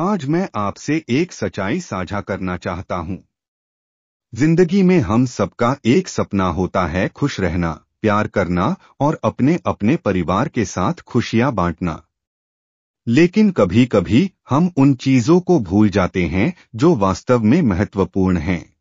आज मैं आपसे एक सच्चाई साझा करना चाहता हूं जिंदगी में हम सबका एक सपना होता है खुश रहना प्यार करना और अपने अपने परिवार के साथ खुशियां बांटना लेकिन कभी कभी हम उन चीजों को भूल जाते हैं जो वास्तव में महत्वपूर्ण हैं